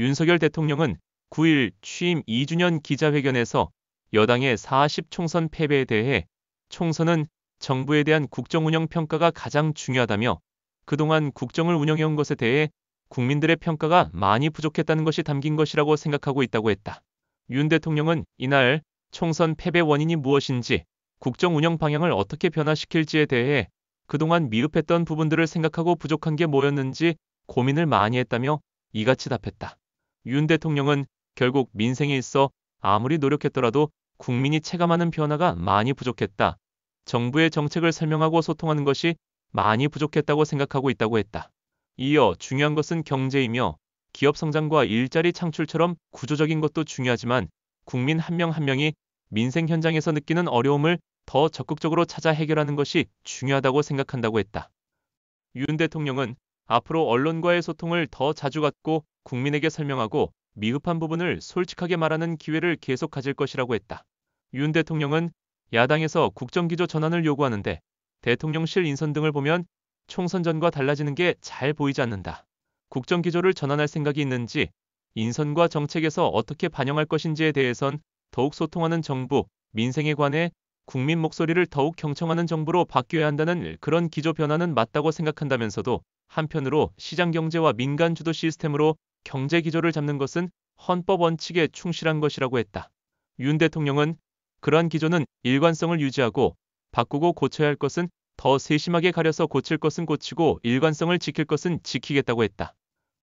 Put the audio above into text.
윤석열 대통령은 9일 취임 2주년 기자회견에서 여당의 40 총선 패배에 대해 총선은 정부에 대한 국정운영 평가가 가장 중요하다며 그동안 국정을 운영해온 것에 대해 국민들의 평가가 많이 부족했다는 것이 담긴 것이라고 생각하고 있다고 했다. 윤 대통령은 이날 총선 패배 원인이 무엇인지 국정 운영 방향을 어떻게 변화시킬지에 대해 그동안 미흡했던 부분들을 생각하고 부족한 게 뭐였는지 고민을 많이 했다며 이같이 답했다. 윤 대통령은 결국 민생에 있어 아무리 노력했더라도 국민이 체감하는 변화가 많이 부족했다. 정부의 정책을 설명하고 소통하는 것이 많이 부족했다고 생각하고 있다고 했다. 이어 중요한 것은 경제이며 기업 성장과 일자리 창출처럼 구조적인 것도 중요하지만 국민 한 명한 한 명이 민생 현장에서 느끼는 어려움을 더 적극적으로 찾아 해결하는 것이 중요하다고 생각한다고 했다. 윤 대통령은 앞으로 언론과의 소통을 더 자주 갖고 국민에게 설명하고 미흡한 부분을 솔직하게 말하는 기회를 계속 가질 것이라고 했다. 윤 대통령은 야당에서 국정기조 전환을 요구하는데 대통령실 인선 등을 보면 총선 전과 달라지는 게 잘 보이지 않는다. 국정기조를 전환할 생각이 있는지 인선과 정책에서 어떻게 반영할 것인지에 대해선 더욱 소통하는 정부, 민생에 관해 국민 목소리를 더욱 경청하는 정부로 바뀌어야 한다는 그런 기조 변화는 맞다고 생각한다면서도 한편으로 시장 경제와 민간 주도 시스템으로 경제 기조를 잡는 것은 헌법 원칙에 충실한 것이라고 했다. 윤 대통령은 그러한 기조는 일관성을 유지하고 바꾸고 고쳐야 할 것은 더 세심하게 가려서 고칠 것은 고치고 일관성을 지킬 것은 지키겠다고 했다.